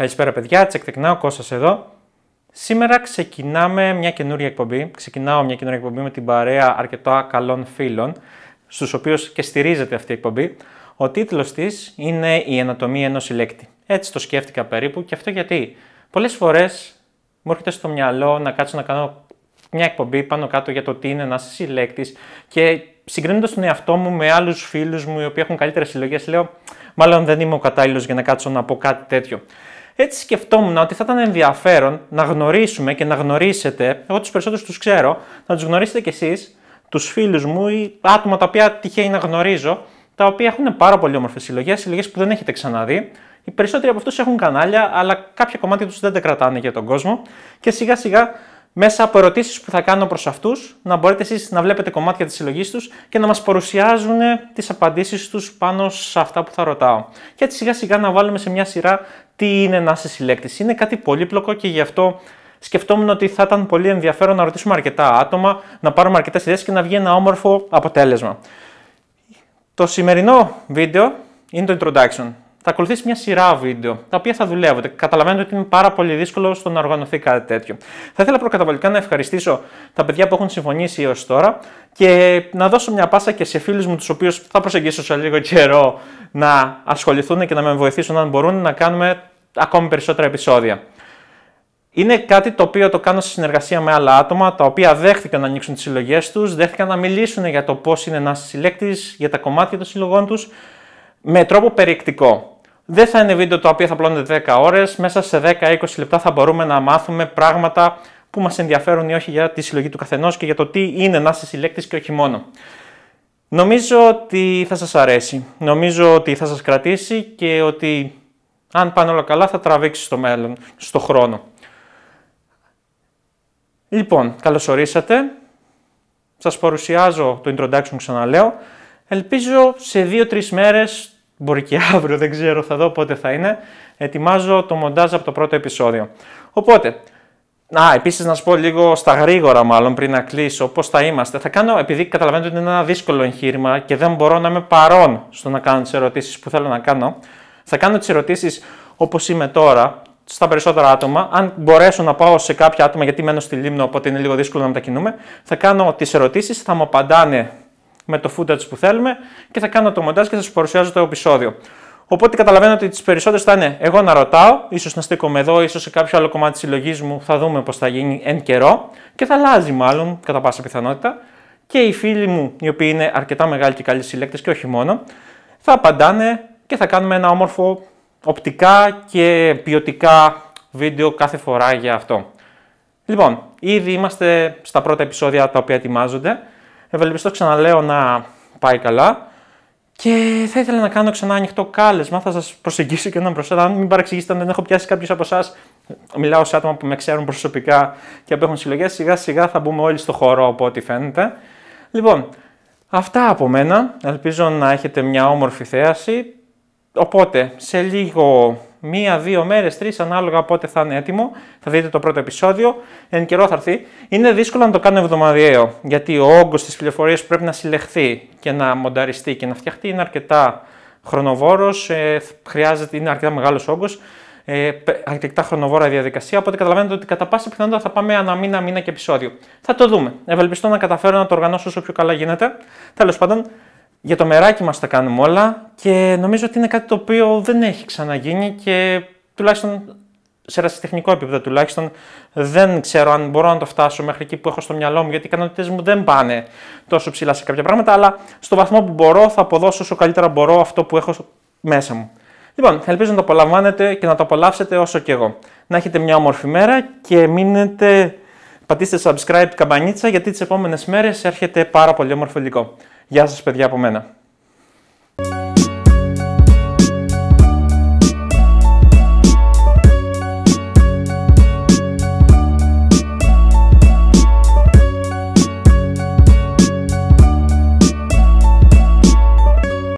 Καλησπέρα παιδιά, τσεκτεκνάω, Κώστας εδώ. Σήμερα ξεκινάμε μια καινούρια εκπομπή. Ξεκινάω μια καινούρια εκπομπή με την παρέα αρκετά καλών φίλων, στους οποίους και στηρίζεται αυτή η εκπομπή. Ο τίτλος της είναι «Η ανατομία ενός συλλέκτη». Έτσι το σκέφτηκα περίπου και αυτό γιατί πολλές φορές μου έρχεται στο μυαλό να κάτσω να κάνω μια εκπομπή πάνω κάτω για το τι είναι ένας συλλέκτης και συγκρίνοντας τον εαυτό μου με άλλους φίλους μου οι οποίοι έχουν καλύτερες συλλογές, λέω, μάλλον δεν είμαι ο κατάλληλος για να κάτσω να πω κάτι τέτοιο. Έτσι σκεφτόμουν ότι θα ήταν ενδιαφέρον να γνωρίσουμε και να γνωρίσετε, εγώ τους περισσότερους τους ξέρω, να τους γνωρίσετε κι εσείς, τους φίλους μου ή άτομα τα οποία τυχαίνει να γνωρίζω, τα οποία έχουν πάρα πολύ όμορφες συλλογές, συλλογές που δεν έχετε ξαναδεί. Οι περισσότεροι από αυτούς έχουν κανάλια, αλλά κάποια κομμάτια τους δεν τα κρατάνε για τον κόσμο. Και σιγά σιγά μέσα από ερωτήσεις που θα κάνω προς αυτούς, να μπορείτε εσείς να βλέπετε κομμάτια της συλλογής τους και να μας παρουσιάζουν τις απαντήσεις τους πάνω σε αυτά που θα ρωτάω. Και έτσι σιγά σιγά να βάλουμε σε μια σειρά τι είναι να είσαι συλλέκτης. Είναι κάτι πολύπλοκο και γι' αυτό σκεφτόμουν ότι θα ήταν πολύ ενδιαφέρον να ρωτήσουμε αρκετά άτομα, να πάρουμε αρκετές ιδέες και να βγει ένα όμορφο αποτέλεσμα. Το σημερινό βίντεο είναι το introduction. Θα ακολουθήσει μια σειρά βίντεο, τα οποία θα δουλεύονται. Καταλαβαίνετε ότι είναι πάρα πολύ δύσκολο στο να οργανωθεί κάτι τέτοιο. Θα ήθελα προκαταβολικά να ευχαριστήσω τα παιδιά που έχουν συμφωνήσει έως τώρα και να δώσω μια πάσα και σε φίλους μου, τους οποίους θα προσεγγίσω σε λίγο καιρό να ασχοληθούν και να με βοηθήσουν αν μπορούν να κάνουμε ακόμη περισσότερα επεισόδια. Είναι κάτι το οποίο το κάνω σε συνεργασία με άλλα άτομα, τα οποία δέχτηκαν να ανοίξουν τις συλλογές τους, δέχτηκαν να μιλήσουν για το πώς είναι ένα συλλέκτης, για τα κομμάτια των συλλογών τους, με τρόπο περιεκτικό. Δεν θα είναι βίντεο το οποίο θα πλώνεται 10 ώρες. Μέσα σε 10-20 λεπτά θα μπορούμε να μάθουμε πράγματα που μας ενδιαφέρουν ή όχι για τη συλλογή του καθενός και για το τι είναι να είσαι συλλέκτης και όχι μόνο. Νομίζω ότι θα σας αρέσει. Νομίζω ότι θα σας κρατήσει και ότι αν πάνε όλα καλά, θα τραβήξεις στο μέλλον, στο χρόνο. Λοιπόν, καλωσορίσατε. Σας παρουσιάζω το introduction, ξαναλέω. Ελπίζω σε 2-3 μέρες, μπορεί και αύριο, δεν ξέρω, θα δω πότε θα είναι, ετοιμάζω το μοντάζ από το πρώτο επεισόδιο. Οπότε, Α, επίσης να σου πω λίγο στα γρήγορα, μάλλον πριν να κλείσω, πώς θα είμαστε. Θα κάνω, επειδή καταλαβαίνετε ότι είναι ένα δύσκολο εγχείρημα και δεν μπορώ να είμαι παρόν στο να κάνω τις ερωτήσεις που θέλω να κάνω, θα κάνω τις ερωτήσεις όπως είμαι τώρα, στα περισσότερα άτομα. Αν μπορέσω να πάω σε κάποια άτομα, γιατί μένω στη Λίμνο, οπότε είναι λίγο δύσκολο να μετακινούμε, θα κάνω τις ερωτήσεις, θα μου απαντάνε με το footage που θέλουμε και θα κάνω το μοντάζ και θα σας παρουσιάζω το επεισόδιο. Οπότε καταλαβαίνω ότι τις περισσότερες θα είναι εγώ να ρωτάω, ίσως να στέκομαι εδώ, ίσως σε κάποιο άλλο κομμάτι της συλλογής μου, θα δούμε πώς θα γίνει εν καιρό και θα αλλάζει μάλλον κατά πάσα πιθανότητα. Και οι φίλοι μου, οι οποίοι είναι αρκετά μεγάλοι και καλοί συλλέκτες και όχι μόνο, θα απαντάνε και θα κάνουμε ένα όμορφο οπτικά και ποιοτικά βίντεο κάθε φορά για αυτό. Λοιπόν, ήδη είμαστε στα πρώτα επεισόδια τα οποία ετοιμάζονται. Ευελπιστώ ξαναλέω να πάει καλά. Και θα ήθελα να κάνω ξανά ανοιχτό κάλεσμα. Θα σας προσεγγίσω και έναν προ Αν Μην παρεξηγήσετε αν δεν έχω πιάσει κάποιους από εσάς. Μιλάω σε άτομα που με ξέρουν προσωπικά και που έχουν συλλογές. Σιγά σιγά θα μπούμε όλοι στο χώρο από ό,τι φαίνεται. Λοιπόν, αυτά από μένα. Ελπίζω να έχετε μια όμορφη θέαση. Οπότε σε λίγο, μία, δύο μέρες, τρεις, ανάλογα πότε θα είναι έτοιμο, θα δείτε το πρώτο επεισόδιο. Εν καιρό θα έρθει. Είναι δύσκολο να το κάνω εβδομαδιαίο, γιατί ο όγκος της πληροφορίας που πρέπει να συλλεχθεί και να μονταριστεί και να φτιαχτεί είναι αρκετά χρονοβόρος, ε, χρειάζεται, είναι αρκετά μεγάλος όγκος, ε, αρκετά χρονοβόρα διαδικασία. Οπότε καταλαβαίνετε ότι κατά πάσα πιθανότητα θα πάμε ανά μήνα, μήνα και επεισόδιο. Θα το δούμε. Ευελπιστώ να καταφέρω να το οργανώσω όσο πιο καλά γίνεται. Τέλος πάντων, για το μεράκι μας τα κάνουμε όλα και νομίζω ότι είναι κάτι το οποίο δεν έχει ξαναγίνει και τουλάχιστον σε ερασιτεχνικό επίπεδο τουλάχιστον δεν ξέρω αν μπορώ να το φτάσω μέχρι εκεί που έχω στο μυαλό μου, γιατί οι ικανότητες μου δεν πάνε τόσο ψηλά σε κάποια πράγματα, αλλά στο βαθμό που μπορώ θα αποδώσω όσο καλύτερα μπορώ αυτό που έχω μέσα μου. Λοιπόν, ελπίζω να το απολαμβάνετε και να το απολαύσετε όσο και εγώ. Να έχετε μια όμορφη μέρα και μείνετε Πατήστε subscribe καμπανίτσα γιατί τις επόμενες μέρες έρχεται πάρα πολύ όμορφο υλικό. Γεια σας παιδιά από μένα.